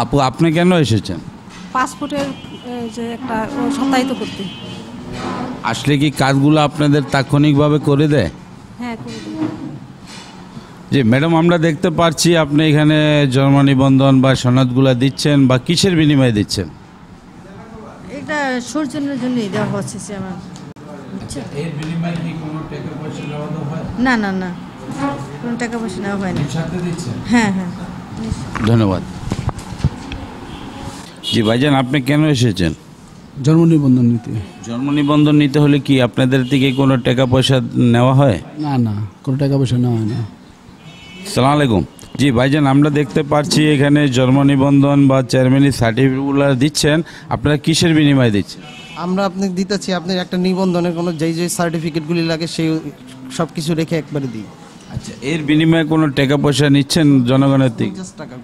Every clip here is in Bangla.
আপু আপনি কেন এসেছেন পাসপোর্টের যে একটা সত্যায়িত করতে আসলে কি কাজগুলো আপনাদের তাৎক্ষণিকভাবে করে দেয় হ্যাঁ যে ম্যাডাম আমরা দেখতে পাচ্ছি আপনি এখানে জন্ম নিবন্ধন বা সনদগুলো দিচ্ছেন বা কিসের বিনিময়ে দিচ্ছেন এটা সৌজন্যের জন্যই দেওয়া হচ্ছে আমার না না না কোনো টাকা পয়সা নেওয়া হ্যাঁ হ্যাঁ ধন্যবাদ জি ভাইজান আপনি কেন এসেছেন জন্ম নিবন্ধন নিতে জন্ম নিবন্ধন নিতে হলে কি আপনাদের থেকে কোনো টাকা পয়সা নেওয়া হয় না না কোনো টাকা পয়সা নেওয়া হয় না সালাম আলাইকুম জি ভাইজান আমরা দেখতে পাচ্ছি এখানে জন্ম নিবন্ধন বা চেয়ারম্যানের সার্টিফিকেটগুলো দিচ্ছেন আপনারা কিসের বিনিময়ে দিচ্ছেন আমরা আপনি দিতেছি আপনার একটা নিবন্ধনের কোনো যেই যেই সার্টিফিকেটগুলি লাগে সেই সব কিছু রেখে একবারে দিই আচ্ছা এর বিনিময়ে কোনো টাকা পয়সা নিচ্ছেন জনগণের থেকে টাকা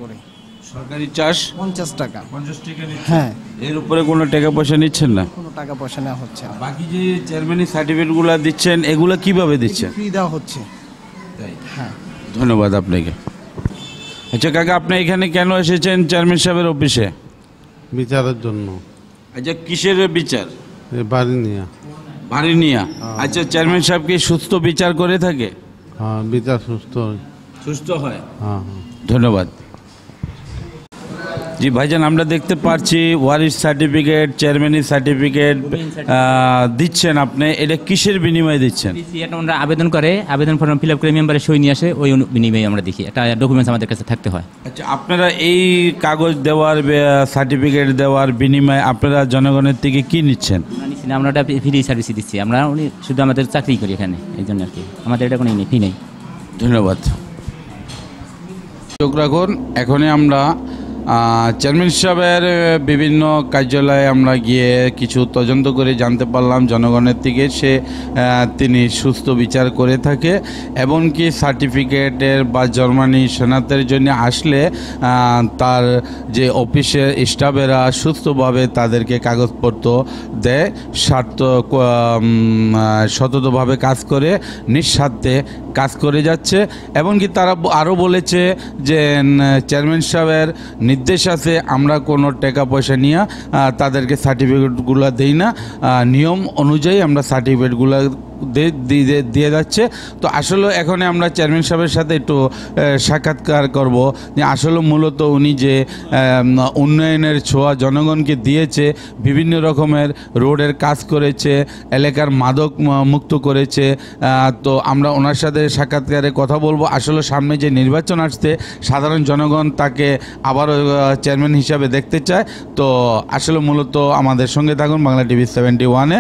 আপনার চাষ পঞ্চাশ টাকা পঞ্চাশ টাকা হ্যাঁ এর উপরে কোনো টাকা পয়সা নিচ্ছেন না কোনো টাকা পয়সা নেওয়া হচ্ছে না বাকি যে চেয়ারম্যানের সার্টিফিকেটগুলো দিচ্ছেন এগুলো কীভাবে দিচ্ছেন ফ্রি দেওয়া হচ্ছে তাই হ্যাঁ ধন্যবাদ আপনাকে আচ্ছা কাকা আপনি এখানে কেন এসেছেন চেয়ারম্যান সাহেবের অফিসে বিচারের জন্য আচ্ছা কিসের বিচার বাড়ি নিয়ে বাড়ি নিয়ে হ্যাঁ। আচ্ছা চেয়ারম্যান সাহেব কি সুস্থ বিচার করে থাকে হ্যাঁ বিচার সুস্থ সুস্থ হয় হ্যাঁ, হ্যাঁ। ধন্যবাদ জি ভাইজান আমরা দেখতে পাচ্ছি ওয়ারিশ সার্টিফিকেট চেয়ারম্যানের সার্টিফিকেট দিচ্ছেন আপনি এটা কিসের বিনিময়ে দিচ্ছেন ওনারা আবেদন করে আবেদন ফর্ম ফিল আপ করে মেম্বারে সই নিয়ে আসে ওই বিনিময়ে আমরা দেখি একটা ডকুমেন্টস আমাদের কাছে থাকতে হয় আচ্ছা আপনারা এই কাগজ দেওয়ার সার্টিফিকেট দেওয়ার বিনিময়ে আপনারা জনগণের থেকে কি নিচ্ছেন আমরা এটা ফ্রি সার্ভিস দিচ্ছি আমরা উনি শুধু আমাদের চাকরি করি এখানে এই জন্য আর কি আমাদের এটা কোনো ফি নেই ধন্যবাদ চোখ রাখুন এখনই আমরা চেয়ারম্যান সাহেবের বিভিন্ন কার্যালয়ে আমরা গিয়ে কিছু তদন্ত করে জানতে পারলাম জনগণের থেকে সে তিনি সুস্থ বিচার করে থাকে এমনকি সার্টিফিকেটের বা জার্মানি সেনাতের জন্য আসলে তার যে অফিসের স্টাফেরা সুস্থভাবে তাদেরকে কাগজপত্র দেয় স্বার্থ সততভাবে কাজ করে নিঃস্বার্থে কাজ করে যাচ্ছে এমনকি তারা আরও বলেছে যে চেয়ারম্যান সাহেবের নির্দেশ আছে আমরা কোনো টাকা পয়সা নিয়ে তাদেরকে সার্টিফিকেটগুলো দেই না নিয়ম অনুযায়ী আমরা সার্টিফিকেটগুলো দিয়ে যাচ্ছে তো আসলে এখন আমরা চেয়ারম্যান সাহেবের সাথে একটু সাক্ষাৎকার করব যে আসলে মূলত উনি যে উন্নয়নের ছোঁয়া জনগণকে দিয়েছে বিভিন্ন রকমের রোডের কাজ করেছে এলাকার মাদক মুক্ত করেছে তো আমরা ওনার সাথে সাক্ষাৎকারে কথা বলবো আসলে সামনে যে নির্বাচন আসছে সাধারণ জনগণ তাকে আবারও চেয়ারম্যান হিসাবে দেখতে চায় তো আসলে মূলত আমাদের সঙ্গে থাকুন বাংলা টিভি সেভেন্টি ওয়ানে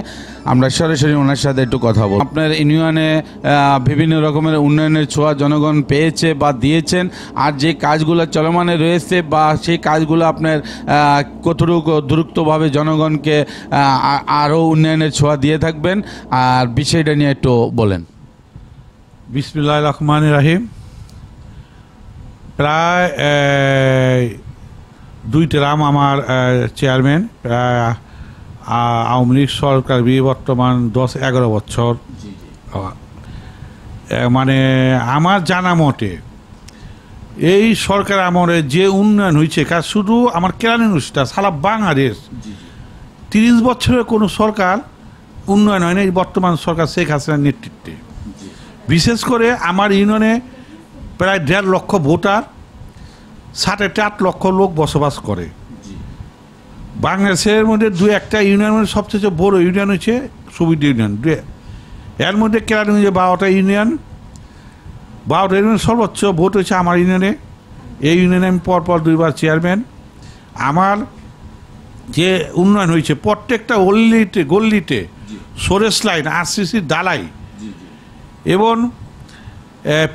আমরা সরাসরি ওনার সাথে একটু কথা বলব আপনার ইউনিয়নে বিভিন্ন রকমের উন্নয়নের ছোঁয়া জনগণ পেয়েছে বা দিয়েছেন আর যে কাজগুলো চলমানে রয়েছে বা সেই কাজগুলো আপনার কতটুক দ্রুতভাবে জনগণকে আরও উন্নয়নের ছোঁয়া দিয়ে থাকবেন আর বিষয়টা নিয়ে একটু বলেন বিসমুল্লাহ রহমান রাহিম প্রায় দুই ট্রাম আমার চেয়ারম্যান প্রায় আওয়ামী লীগ সরকার বর্তমান দশ এগারো বছর মানে আমার জানা মতে এই সরকার আমার যে উন্নয়ন হয়েছে কাজ শুধু আমার কেরানি অনুষ্ঠান সারা বাংলাদেশ তিরিশ বছরের কোনো সরকার উন্নয়ন হয়নি বর্তমান সরকার শেখ হাসিনার নেতৃত্বে বিশেষ করে আমার ইউনিয়নে প্রায় দেড় লক্ষ ভোটার ষাট চার লক্ষ লোক বসবাস করে বাংলাদেশের মধ্যে দু একটা ইউনিয়ন মধ্যে সবচেয়ে বড় ইউনিয়ন হচ্ছে সুবিধ ইউনিয়ন দু এর মধ্যে কেরানীগঞ্জে বারোটা ইউনিয়ন বারোটা ইউনিয়ন সর্বোচ্চ ভোট হয়েছে আমার ইউনিয়নে এই ইউনিয়নে আমি পরপর দুইবার চেয়ারম্যান আমার যে উন্নয়ন হয়েছে প্রত্যেকটা অল্লিতে গল্লিতে সোরেস লাইন আরসিসি দালাই এবং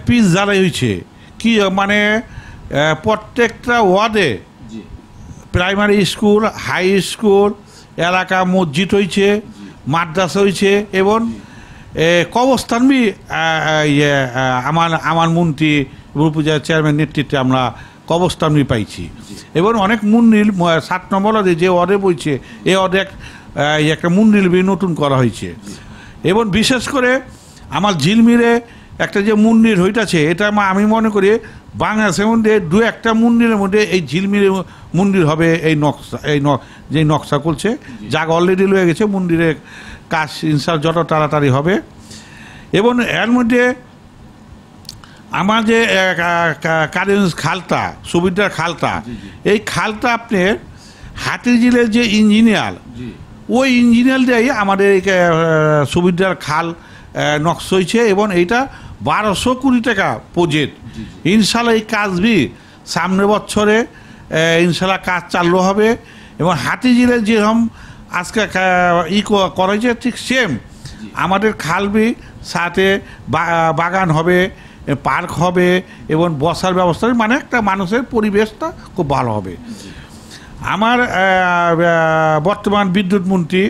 পিস দালাই হয়েছে কি মানে প্রত্যেকটা ওয়ার্ডে প্রাইমারি স্কুল হাই স্কুল এলাকা মসজিদ হয়েছে মাদ্রাসা হয়েছে এবং কবস্থান বি ইয়ে, আমার আমার মন্ত্রী রূপজার চেয়ারম্যান নেতৃত্বে আমরা কবস্থান বি পাইছি এবং অনেক মন্দির সাত নম্বর যে অর্ডে বইছে এ অর্ডে একটা মন্দির বি নতুন করা হয়েছে এবং বিশেষ করে আমার ঝিলমিরে একটা যে মন্দির হইটাছে এটা আমি মনে করি বাংলাদেশের মধ্যে দু একটা মন্দিরের মধ্যে এই ঝিলমিলের মন্দির হবে এই নকশা এই যে নকশা করছে যা অলরেডি লয়ে গেছে মন্দিরের কাজ ইনসার যত তাড়াতাড়ি হবে এবং এর মধ্যে আমার যে কারেন্স খালতা সুবিধার খালতা এই খালতা আপনার হাতিঝিলের যে ইঞ্জিনিয়ার ওই ইঞ্জিনিয়ার দিয়েই আমাদের সুবিধার খাল নকশ হয়েছে এবং এইটা বারোশো কুড়ি টাকা প্রজেক্ট ইনশাল্লাহ এই কাজ বি সামনের বছরে ইনশাল্লাহ কাজ চালু হবে এবং হাতি জিলে যেরকম আজকে ই করেছে ঠিক সেম আমাদের খালবি সাথে বাগান হবে পার্ক হবে এবং বসার ব্যবস্থা মানে একটা মানুষের পরিবেশটা খুব ভালো হবে আমার বর্তমান বিদ্যুৎ মন্ত্রী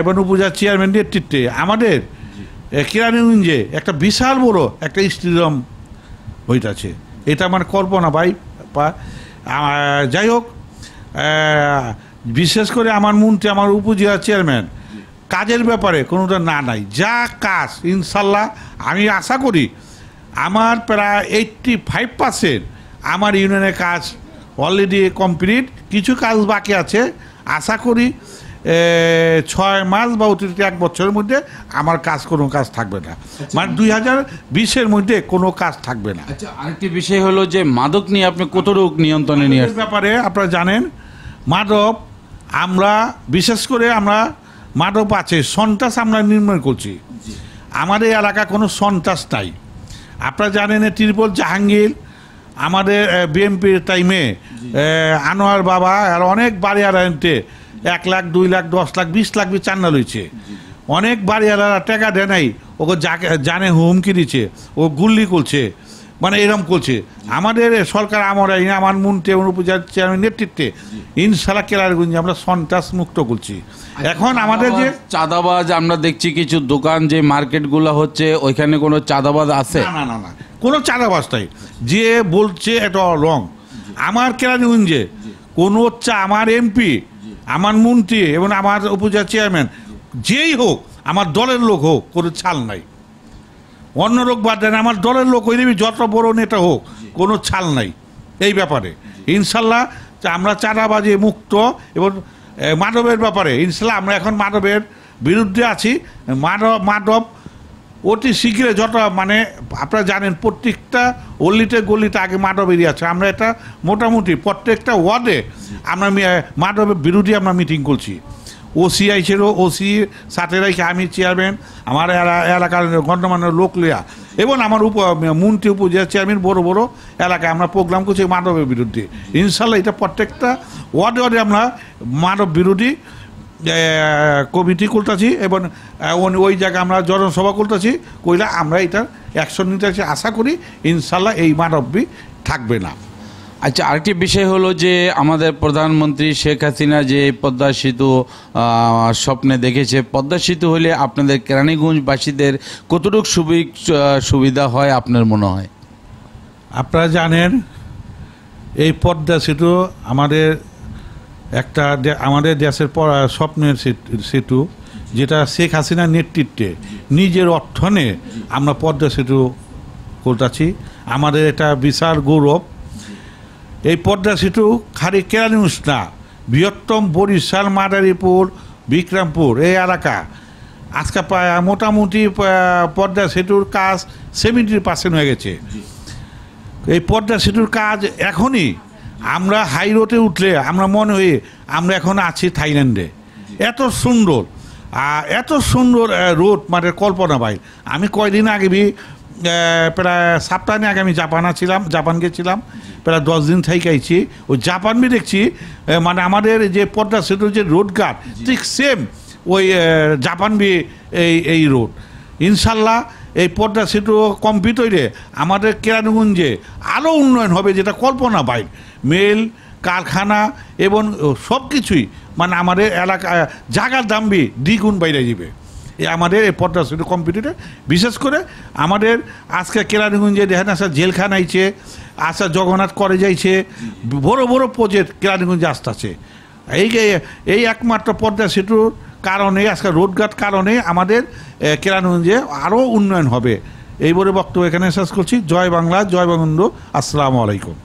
এবং উপজেলা চেয়ারম্যান নেতৃত্বে আমাদের কিরানীগঞ্জে একটা বিশাল বড় একটা স্টেডিয়াম হইতাছে এটা আমার কল্পনা ভাই যাই হোক বিশেষ করে আমার মন্ত্রী আমার উপজেলা চেয়ারম্যান কাজের ব্যাপারে কোনোটা না নাই যা কাজ ইনশাল্লাহ আমি আশা করি আমার প্রায় এইটটি ফাইভ পার্সেন্ট আমার ইউনিয়নের কাজ অলরেডি কমপ্লিট কিছু কাজ বাকি আছে আশা করি ছয় মাস বা অতিরিক্ত এক বছরের মধ্যে আমার কাজ কোনো কাজ থাকবে না আচ্ছা। মানে দুই হাজার বিশের মধ্যে কোনো কাজ থাকবে না আচ্ছা, আরেকটি বিষয় হলো যে মাদক নিয়ে আপনি কত রোগ নিয়ন্ত্রণে নিয়ে ব্যাপারে আপনারা জানেন মাদক আমরা বিশেষ করে আমরা মাদক আছে সন্ত্রাস আমরা নির্মাণ করছি আমাদের এলাকা কোনো সন্ত্রাস নাই আপনারা জানেন ত্রিপল জাহাঙ্গীর আমাদের বিএমপির টাইমে আনোয়ার বাবা আর অনেক বাড়ি আনতে এক লাখ দুই লাখ দশ লাখ বিশ লাখ বি চান্না লইছে অনেক বাড়িওয়ালারা টাকা দেয় নাই ওকে জানে হুমকি দিচ্ছে ও গুল্লি করছে মানে এরম করছে আমাদের সরকার আমার আমার মুন্টে অনুপজার চেয়ারম্যান নেতৃত্বে ইনশাল্লাহ কেলারগঞ্জে আমরা সন্ত্রাস মুক্ত করছি এখন আমাদের যে চাঁদাবাজ আমরা দেখছি কিছু দোকান যে মার্কেটগুলো হচ্ছে ওইখানে কোনো চাঁদাবাজ আছে না না না কোনো চাঁদাবাজ নাই যে বলছে এটা রং আমার কেলারগঞ্জে কোনো হচ্ছে আমার এমপি আমার মন্ত্রী এবং আমার উপজেলা চেয়ারম্যান যেই হোক আমার দলের লোক হোক কোনো ছাল নাই অন্য লোক বাদ দেন আমার দলের লোক ওই দেবী যত বড় নেতা হোক কোনো ছাল নাই এই ব্যাপারে ইনশাল্লাহ আমরা বাজে মুক্ত এবং মাদবের ব্যাপারে ইনশাল্লাহ আমরা এখন মাদবের বিরুদ্ধে আছি মাদব মাদব অতি শীঘ্রই যত মানে আপনারা জানেন প্রত্যেকটা অল্লিতে গলিতে আগে মাদক আছে আমরা এটা মোটামুটি প্রত্যেকটা ওয়ার্ডে আমরা মাদকের বিরোধী আমরা মিটিং করছি ওসি আইসেরও ওসি সাথে রাখি আমি চেয়ারম্যান আমার এলাকার গণ্যমান্য লোক লিয়া এবং আমার উপ মন্ত্রী উপজেলা চেয়ারম্যান বড় বড় এলাকায় আমরা প্রোগ্রাম করছি মাদবের বিরুদ্ধে ইনশাল্লাহ এটা প্রত্যেকটা ওয়ার্ডে ওয়ার্ডে আমরা মাধব বিরোধী কমিটি করতেছি এবং ওই জায়গায় আমরা জনসভা করতেছি কইলা আমরা এটার অ্যাকশন নিতেছি আশা করি ইনশাল্লাহ এই মানববি থাকবে না আচ্ছা আরেকটি বিষয় হলো যে আমাদের প্রধানমন্ত্রী শেখ হাসিনা যে পদ্মা সেতু স্বপ্নে দেখেছে পদ্মা সেতু হলে আপনাদের কেরানীগঞ্জবাসীদের কতটুকু সুবিধা হয় আপনার মনে হয় আপনারা জানেন এই পদ্মা সেতু আমাদের একটা আমাদের দেশের পড়া স্বপ্নের সেতু যেটা শেখ হাসিনার নেতৃত্বে নিজের অর্থনে আমরা পদ্মা সেতু করতেছি আমাদের এটা বিশাল গৌরব এই পদ্মা সেতু খালি কেরানিউস না বৃহত্তম বরিশাল মাদারীপুর বিক্রমপুর এই এলাকা আজকে মোটামুটি পদ্মা সেতুর কাজ সেভেন্টি পার্সেন্ট হয়ে গেছে এই পদ্মা সেতুর কাজ এখনই আমরা হাই রোডে উঠলে আমরা মনে হয়ে আমরা এখন আছি থাইল্যান্ডে এত সুন্দর এত সুন্দর রোড মানে কল্পনা ভাই আমি কয়দিন আগে বি প্রায় সপ্তাহে আগে আমি জাপান ছিলাম জাপান গেছিলাম প্রায় দশ দিন থেকে আইছি ওই জাপান বি দেখছি মানে আমাদের যে পদ্মা সেতুর যে রোড গার্ড ঠিক সেম ওই জাপান বি এই এই রোড ইনশাল্লাহ এই পদ্মা সেতু কমপ্লিট হইলে আমাদের কেরানগঞ্জে আরও উন্নয়ন হবে যেটা কল্পনা বাইক মেল কারখানা এবং সব কিছুই মানে আমাদের এলাকা জায়গার দাম বি দ্বিগুণ বাইরে যাবে আমাদের এই পদ্মা সেতু কম্পিটিটে বিশেষ করে আমাদের আজকে কেরানগঞ্জে দেখেন আসা আচ্ছা জেলখানা আইছে আসা আচ্ছা জগন্নাথ করে যাইছে বড় বড় প্রজেক্ট কেরানগঞ্জে আসতেছে এই এই একমাত্র পদ্মা সেতুর কারণে আজকে রোডঘাট কারণে আমাদের কেরানগঞ্জে আরও উন্নয়ন হবে এই বলে বক্তব্য এখানে শেষ করছি জয় বাংলা জয় বঙ্গবন্ধু আসসালামু আলাইকুম